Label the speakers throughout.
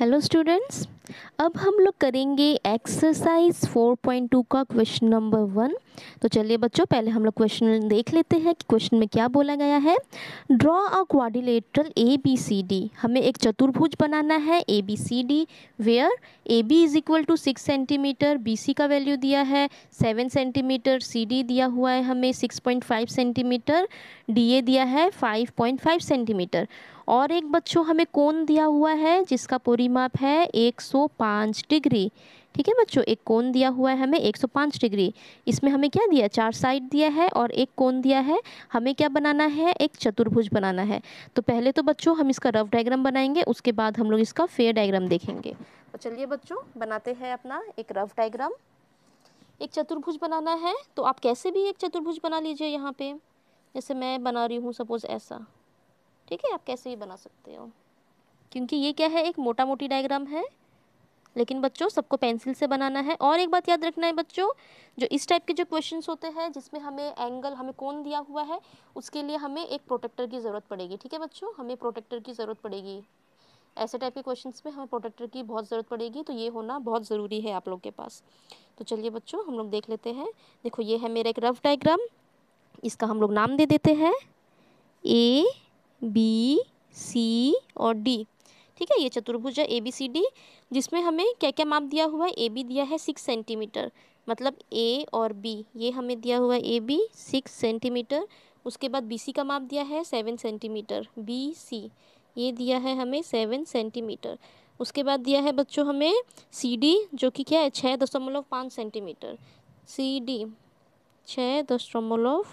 Speaker 1: hello students अब हम लोग करेंगे एक्सरसाइज 4.2 का क्वेश्चन नंबर वन तो चलिए बच्चों पहले हम लोग क्वेश्चन देख लेते हैं कि क्वेश्चन में क्या बोला गया है draw a quadrilateral A B C D हमें एक चतुर्भुज बनाना है A B C D where A B is equal to six centimetre B C का वैल्यू दिया है सेवन सेंटीमीटर सी डी दिया हुआ है हमें six point five centimetre D A दिया है फाइव पॉइंट फाइव सेंटीमीटर और एक बच्चों हमें कौन दिया हुआ है जिसका पूरी माप है एक सौ 105 डिग्री ठीक है बच्चों एक कोन दिया हुआ है हमें 105 डिग्री इसमें हमें क्या दिया चार साइड दिया है और एक कोन दिया है हमें क्या बनाना है एक चतुर्भुज बनाना है तो पहले तो बच्चों हम इसका रफ डायग्राम बनाएंगे उसके बाद हम लोग इसका फेयर डायग्राम देखेंगे तो चलिए बच्चों बनाते हैं अपना एक रफ डायग्राम एक चतुर्भुज बनाना है तो आप कैसे भी एक चतुर्भुज बना लीजिए यहाँ पे जैसे मैं बना रही हूँ सपोज़ ऐसा ठीक है आप कैसे भी बना सकते हो क्योंकि ये क्या है एक मोटा मोटी डायग्राम है लेकिन बच्चों सबको पेंसिल से बनाना है और एक बात याद रखना है बच्चों जो इस टाइप के जो क्वेश्चंस होते हैं जिसमें हमें एंगल हमें कौन दिया हुआ है उसके लिए हमें एक प्रोटेक्टर की ज़रूरत पड़ेगी ठीक है बच्चों हमें प्रोटेक्टर की ज़रूरत पड़ेगी ऐसे टाइप के क्वेश्चंस में हमें प्रोटेक्टर की बहुत ज़रूरत पड़ेगी तो ये होना बहुत ज़रूरी है आप लोग के पास तो चलिए बच्चों हम लोग देख लेते हैं देखो ये है मेरा एक रफ डाइग्राम इसका हम लोग नाम दे देते हैं ए बी सी और डी ठीक है ये चतुर्भुज है ए बी सी डी जिसमें हमें क्या क्या माप दिया हुआ है ए बी दिया है सिक्स सेंटीमीटर मतलब ए और बी ये हमें दिया हुआ है ए बी सिक्स सेंटीमीटर उसके बाद बी सी का माप दिया है सेवन सेंटीमीटर बी सी ये दिया है हमें सेवन सेंटीमीटर उसके बाद दिया है बच्चों हमें सी डी जो कि क्या है छः दशमलव पाँच सेंटीमीटर सी डी छः दशमलव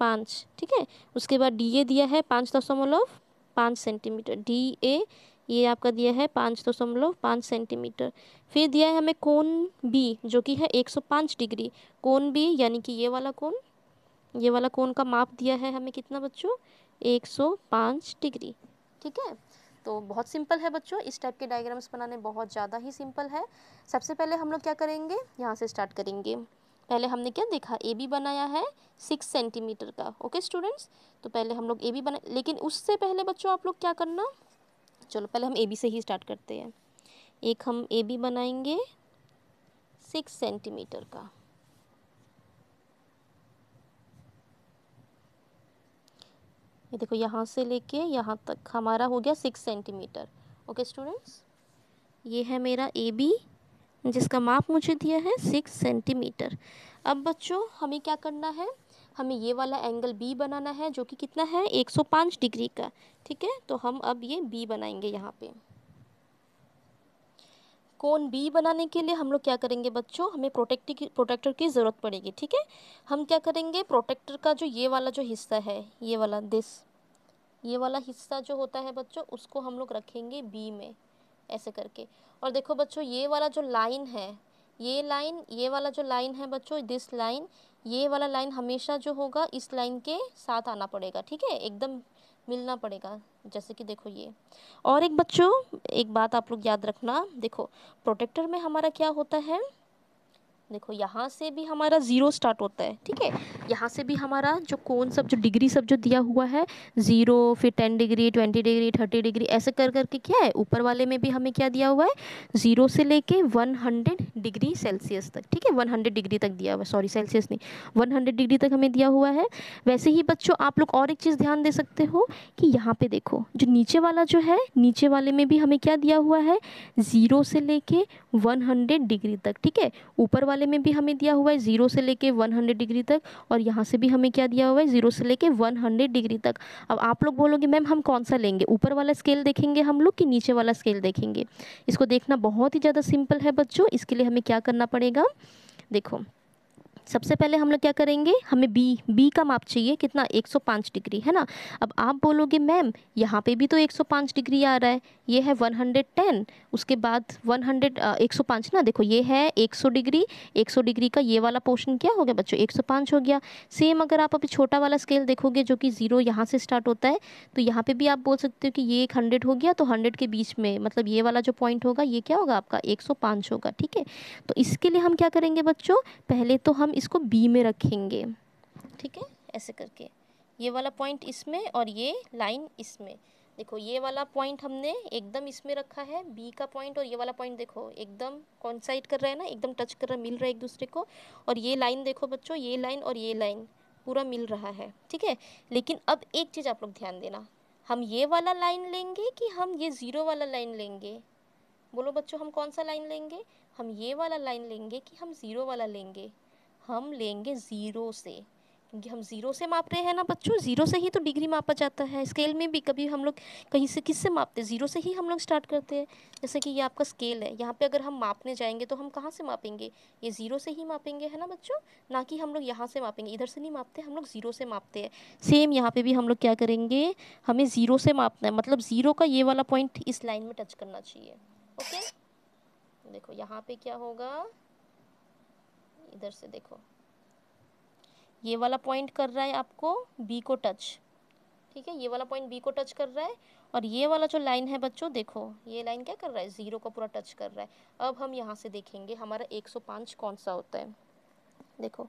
Speaker 1: पाँच ठीक है उसके बाद डी ए दिया है पाँच दशमलव पाँच सेंटीमीटर डी ए ये आपका दिया है पाँच दशमलव पाँच सेंटीमीटर फिर दिया है हमें कोन बी जो कि है एक सौ पाँच डिग्री कोन बी यानी कि ये वाला कोन ये वाला कोन का माप दिया है हमें कितना बच्चों एक सौ पाँच डिग्री ठीक है तो बहुत सिंपल है बच्चों इस टाइप के डायग्राम्स बनाने बहुत ज़्यादा ही सिंपल है सबसे पहले हम लोग क्या करेंगे यहाँ से स्टार्ट करेंगे पहले हमने क्या देखा ए बी बनाया है सिक्स सेंटीमीटर का ओके स्टूडेंट्स तो पहले हम लोग ए बी बना लेकिन उससे पहले बच्चों आप लोग क्या करना चलो पहले हम ए बी से ही स्टार्ट करते हैं एक हम ए बी बनाएंगे सिक्स सेंटीमीटर का ये देखो यहाँ से लेके यहाँ तक हमारा हो गया सिक्स सेंटीमीटर ओके स्टूडेंट्स ये है मेरा ए बी जिसका माप मुझे दिया है सिक्स सेंटीमीटर अब बच्चों हमें क्या करना है हमें ये वाला एंगल बी बनाना है जो कि कितना है 105 डिग्री का ठीक है तो हम अब ये बी बनाएंगे यहाँ पे कौन बी बनाने के लिए हम लोग क्या करेंगे बच्चों हमें प्रोटेक्टर की प्रोटेक्टर की ज़रूरत पड़ेगी ठीक है हम क्या करेंगे प्रोटेक्टर का जो ये वाला जो हिस्सा है ये वाला दिस ये वाला हिस्सा जो होता है बच्चों उसको हम लोग रखेंगे बी में ऐसे करके और देखो बच्चों ये वाला जो लाइन है ये लाइन ये वाला जो लाइन है बच्चों दिस लाइन ये वाला लाइन हमेशा जो होगा इस लाइन के साथ आना पड़ेगा ठीक है एकदम मिलना पड़ेगा जैसे कि देखो ये और एक बच्चों एक बात आप लोग याद रखना देखो प्रोटेक्टर में हमारा क्या होता है देखो यहाँ से भी हमारा ज़ीरो स्टार्ट होता है ठीक है यहाँ से भी हमारा जो कौन सब जो डिग्री सब जो दिया हुआ है ज़ीरो फिर ten degree twenty degree thirty degree ऐसे कर करके क्या है ऊपर वाले में भी हमें क्या दिया हुआ है ज़ीरो से लेके वन हंड्रेड डिग्री सेल्सियस तक ठीक है वन हंड्रेड डिग्री तक दिया हुआ है सॉरी सेल्सियस नहीं वन हंड्रेड डिग्री तक हमें दिया हुआ है वैसे ही बच्चों आप लोग और एक चीज़ ध्यान दे सकते हो कि यहाँ पे देखो जो नीचे वाला जो है नीचे वाले में भी हमें क्या दिया हुआ है ज़ीरो से लेके 100 डिग्री तक ठीक है ऊपर वाले में भी हमें दिया हुआ है ज़ीरो से लेके 100 डिग्री तक और यहाँ से भी हमें क्या दिया हुआ है ज़ीरो से लेके 100 डिग्री तक अब आप लोग बोलोगे मैम हम कौन सा लेंगे ऊपर वाला स्केल देखेंगे हम लोग कि नीचे वाला स्केल देखेंगे इसको देखना बहुत ही ज़्यादा सिंपल है बच्चों इसके लिए हमें क्या करना पड़ेगा देखो सबसे पहले हम लोग क्या करेंगे हमें बी बी का माप चाहिए कितना 105 डिग्री है ना अब आप बोलोगे मैम यहाँ पे भी तो 105 डिग्री आ रहा है ये है 110 उसके बाद 100 105 ना देखो ये है 100 डिग्री 100 डिग्री का ये वाला पोर्शन क्या हो गया बच्चों 105 हो गया सेम अगर आप अभी छोटा वाला स्केल देखोगे जो कि ज़ीरो यहाँ से स्टार्ट होता है तो यहाँ पर भी आप बोल सकते हो कि ये एक हंड्रेड हो गया तो हंड्रेड के बीच में मतलब ये वाला जो पॉइंट होगा ये क्या होगा आपका एक होगा ठीक है तो इसके लिए हम क्या करेंगे बच्चों पहले तो हम हम इसको बी में रखेंगे ठीक है ऐसे करके ये वाला पॉइंट इसमें और ये लाइन इसमें देखो ये वाला पॉइंट हमने एकदम इसमें रखा है बी का पॉइंट और ये वाला पॉइंट देखो एकदम कॉन्साइड कर रहा है ना एकदम टच कर रहा मिल रहा है एक दूसरे को और ये लाइन देखो बच्चों ये लाइन और ये लाइन पूरा मिल रहा है ठीक है लेकिन अब एक चीज़ आप लोग ध्यान देना हम ये वाला लाइन लेंगे कि हम ये ज़ीरो वाला लाइन लेंगे बोलो बच्चों हम कौन सा लाइन लेंगे हम ये वाला लाइन लेंगे कि हम ज़ीरो वाला लेंगे हम लेंगे ज़ीरो से क्योंकि हम ज़ीरो से माप रहे हैं ना बच्चों ज़ीरो से ही तो डिग्री मापा जाता है स्केल में भी कभी हम लोग कहीं से किससे मापते हैं ज़ीरो से ही हम लोग स्टार्ट करते हैं जैसे कि ये आपका स्केल है यहाँ पे अगर हम मापने जाएंगे तो हम कहाँ से मापेंगे ये ज़ीरो से ही मापेंगे है ना बच्चों ना कि हम लोग यहाँ से मापेंगे इधर से नहीं मापते हम लोग ज़ीरो से मापते हैं सेम यहाँ पर भी हम लोग क्या करेंगे हमें ज़ीरो से मापना है मतलब ज़ीरो का ये वाला पॉइंट इस लाइन में टच करना चाहिए ओके देखो यहाँ पर क्या होगा इधर से देखो ये वाला पॉइंट कर रहा है आपको बी को टच ठीक है ये वाला पॉइंट बी को टच कर रहा है और ये वाला जो लाइन है बच्चों देखो ये लाइन क्या कर रहा है ज़ीरो को पूरा टच कर रहा है अब हम यहाँ से देखेंगे हमारा 105 कौन सा होता है देखो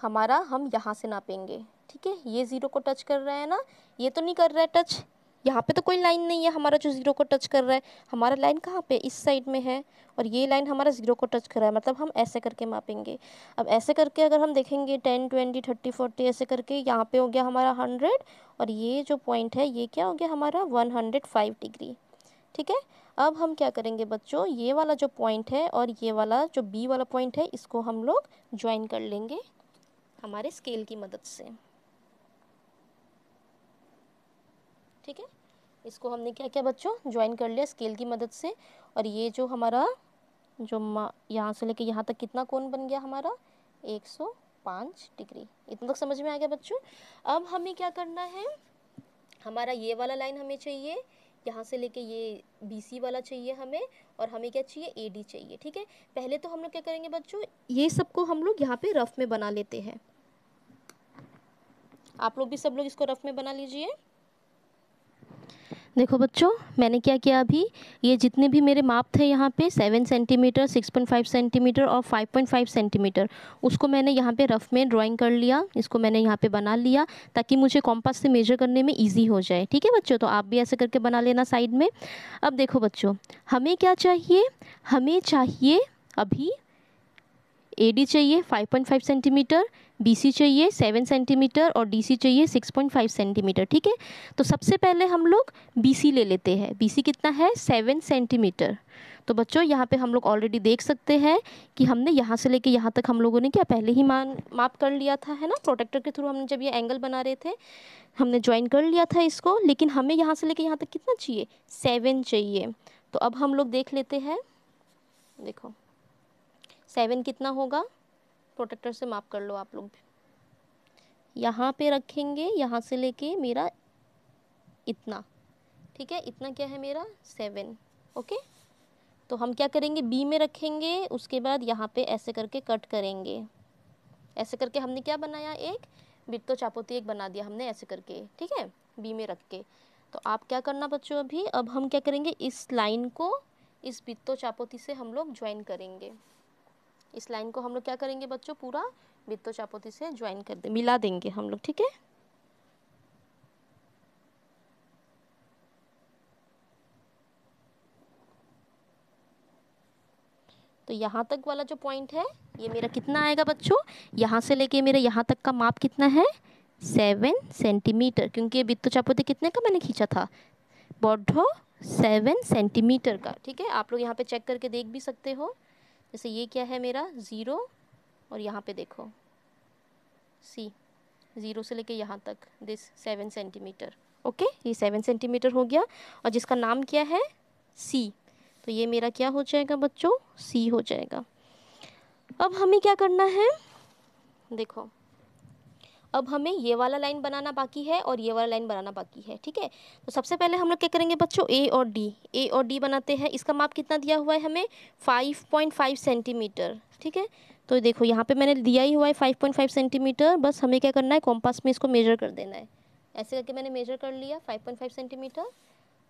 Speaker 1: हमारा हम यहाँ से नापेंगे ठीक है ये ज़ीरो को टच कर रहा है ना ये तो नहीं कर रहा है टच यहाँ पे तो कोई लाइन नहीं है हमारा जो ज़ीरो को टच कर रहा है हमारा लाइन कहाँ पे इस साइड में है और ये लाइन हमारा ज़ीरो को टच कर रहा है मतलब हम ऐसे करके मापेंगे अब ऐसे करके अगर हम देखेंगे टेन ट्वेंटी थर्टी फोर्टी ऐसे करके यहाँ पे हो गया हमारा हंड्रेड और ये जो पॉइंट है ये क्या हो गया हमारा वन हंड्रेड फाइव डिग्री ठीक है अब हम क्या करेंगे बच्चों ये वाला जो पॉइंट है और ये वाला जो बी वाला पॉइंट है इसको हम लोग ज्वाइन कर लेंगे हमारे स्केल की मदद से ठीक है इसको हमने क्या क्या बच्चों ज्वाइन कर लिया स्केल की मदद से और ये जो हमारा जो यहाँ से लेके यहाँ तक कितना कोण बन गया हमारा एक सौ पाँच डिग्री इतना तक तो समझ में आ गया बच्चों अब हमें क्या करना है हमारा ये वाला लाइन हमें चाहिए यहाँ से लेके ये बी सी वाला चाहिए हमें और हमें क्या चाहिए ए डी चाहिए ठीक है पहले तो हम लोग क्या करेंगे बच्चों ये सबको हम लोग यहाँ पे रफ़ में बना लेते हैं आप लोग भी सब लोग इसको रफ़ में बना लीजिए देखो बच्चों मैंने क्या किया अभी ये जितने भी मेरे माप थे यहाँ पे seven centimetre six point five centimetre और फाइव पॉइंट फाइव सेंटीमीटर उसको मैंने यहाँ पे रफ़ में ड्राइंग कर लिया इसको मैंने यहाँ पे बना लिया ताकि मुझे कॉम्पास से मेजर करने में ईजी हो जाए ठीक है बच्चों तो आप भी ऐसे करके बना लेना साइड में अब देखो बच्चों हमें क्या चाहिए हमें चाहिए अभी ए चाहिए 5.5 सेंटीमीटर सी चाहिए 7 सेंटीमीटर और सी चाहिए 6.5 सेंटीमीटर ठीक है तो सबसे पहले हम लोग सी ले लेते हैं सी कितना है 7 सेंटीमीटर तो बच्चों यहाँ पे हम लोग ऑलरेडी देख सकते हैं कि हमने यहाँ से लेके यहाँ तक हम लोगों ने क्या पहले ही मान माप कर लिया था है ना प्रोटेक्टर के थ्रू हमने जब ये एंगल बना रहे थे हमने ज्वाइन कर लिया था इसको लेकिन हमें यहाँ से लेके यहाँ तक कितना चाहिए सेवन चाहिए तो अब हम लोग देख लेते हैं देखो सेवन कितना होगा प्रोटेक्टर से माप कर लो आप लोग यहाँ पे रखेंगे यहाँ से लेके मेरा इतना ठीक है इतना क्या है मेरा सेवन ओके तो हम क्या करेंगे बी में रखेंगे उसके बाद यहाँ पे ऐसे करके कट करेंगे ऐसे करके हमने क्या बनाया एक बिट तो चापोती एक बना दिया हमने ऐसे करके ठीक है बी में रख के तो आप क्या करना बच्चों अभी अब हम क्या करेंगे इस लाइन को इस बित्तो चापोती से हम लोग ज्वाइन करेंगे इस लाइन को हम लोग क्या करेंगे बच्चों पूरा वित्तो चापोती से ज्वाइन कर दे मिला देंगे हम लोग ठीक है तो यहाँ तक वाला जो पॉइंट है ये मेरा कितना आएगा बच्चों यहाँ से लेके मेरा यहाँ तक का माप कितना है सेवन सेंटीमीटर क्योंकि ये वित्त चापोती कितने का मैंने खींचा था बॉडो सेवन सेंटीमीटर का ठीक है आप लोग यहाँ पे चेक करके देख भी सकते हो जैसे ये क्या है मेरा ज़ीरो और यहाँ पे देखो सी ज़ीरो से लेके यहाँ तक दिस सेवन सेंटीमीटर ओके ये सेवन सेंटीमीटर हो गया और जिसका नाम क्या है सी तो ये मेरा क्या हो जाएगा बच्चों सी हो जाएगा अब हमें क्या करना है देखो अब हमें ये वाला लाइन बनाना बाकी है और ये वाला लाइन बनाना बाकी है ठीक है तो सबसे पहले हम लोग क्या करेंगे बच्चों ए और डी ए और डी बनाते हैं इसका माप कितना दिया हुआ है हमें 5.5 सेंटीमीटर ठीक है तो देखो यहाँ पे मैंने दिया ही हुआ है 5.5 सेंटीमीटर बस हमें क्या करना है कॉम्पास में इसको मेजर कर देना है ऐसे करके मैंने मेजर कर लिया फाइव सेंटीमीटर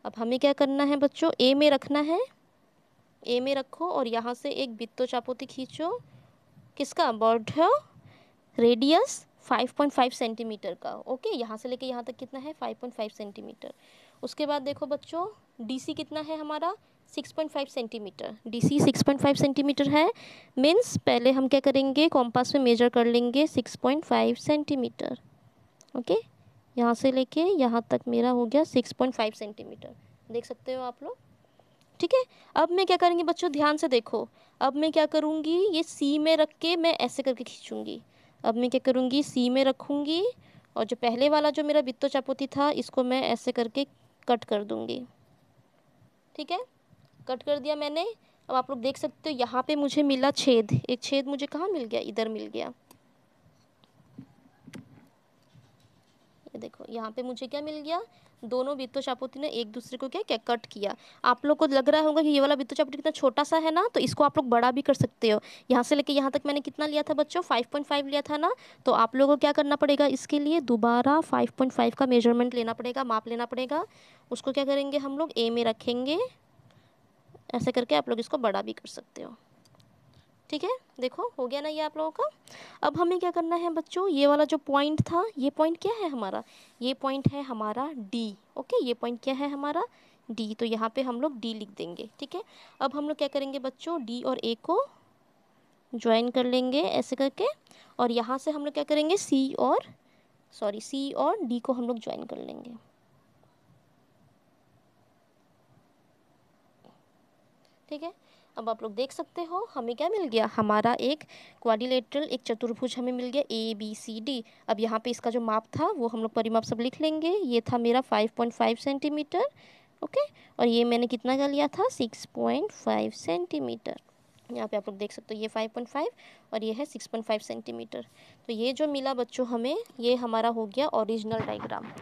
Speaker 1: अब हमें क्या करना है बच्चों ए में रखना है ए में रखो और यहाँ से एक बित्तो चापोती खींचो किसका बॉर्ड रेडियस 5.5 सेंटीमीटर का ओके यहाँ से लेके यहाँ तक कितना है 5.5 सेंटीमीटर उसके बाद देखो बच्चों डीसी कितना है हमारा 6.5 सेंटीमीटर डीसी 6.5 सेंटीमीटर है मीन्स पहले हम क्या करेंगे कॉम्पास में मेजर कर लेंगे 6.5 सेंटीमीटर ओके यहाँ से लेके यहाँ तक मेरा हो गया 6.5 सेंटीमीटर देख सकते हो आप लोग ठीक है अब मैं क्या करेंगे बच्चों ध्यान से देखो अब मैं क्या करूँगी ये सी में रख के मैं ऐसे करके खींचूँगी अब मैं क्या करूँगी सी में रखूँगी और जो पहले वाला जो मेरा बित्तो चापोती था इसको मैं ऐसे करके कट कर दूँगी ठीक है कट कर दिया मैंने अब आप लोग देख सकते हो यहाँ पे मुझे मिला छेद एक छेद मुझे कहाँ मिल गया इधर मिल गया ये देखो यहाँ पे मुझे क्या मिल गया दोनों वित्त चापोती ने एक दूसरे को क्या क्या कट किया आप लोग को लग रहा होगा कि ये वाला वित्त चापोती कितना छोटा सा है ना तो इसको आप लोग बड़ा भी कर सकते हो यहाँ से लेके यहाँ तक मैंने कितना लिया था बच्चों फाइव लिया था ना तो आप लोगों को क्या करना पड़ेगा इसके लिए दोबारा फाइव का मेजरमेंट लेना पड़ेगा माप लेना पड़ेगा उसको क्या करेंगे हम लोग ए में रखेंगे ऐसे करके आप लोग इसको बड़ा भी कर सकते हो ठीक है देखो हो गया ना ये आप लोगों का अब हमें क्या करना है बच्चों ये वाला जो पॉइंट था ये पॉइंट क्या है हमारा ये पॉइंट है हमारा डी ओके ये पॉइंट क्या है हमारा डी तो यहाँ पे हम लोग डी लिख देंगे ठीक है अब हम लोग क्या करेंगे बच्चों डी और ए को ज्वाइन कर लेंगे ऐसे करके और यहाँ से हम लोग क्या करेंगे सी और सॉरी सी और डी को हम लोग ज्वाइन कर लेंगे ठीक है अब आप लोग देख सकते हो हमें क्या मिल गया हमारा एक क्वाडिलेटरल एक चतुर्भुज हमें मिल गया ए बी सी डी अब यहाँ पे इसका जो माप था वो हम लोग परिमाप सब लिख लेंगे ये था मेरा 5.5 सेंटीमीटर ओके और ये मैंने कितना का लिया था 6.5 सेंटीमीटर यहाँ पे आप लोग देख सकते हो ये 5.5 और ये है 6.5 सेंटीमीटर तो ये जो मिला बच्चों हमें ये हमारा हो गया ओरिजिनल डाइग्राम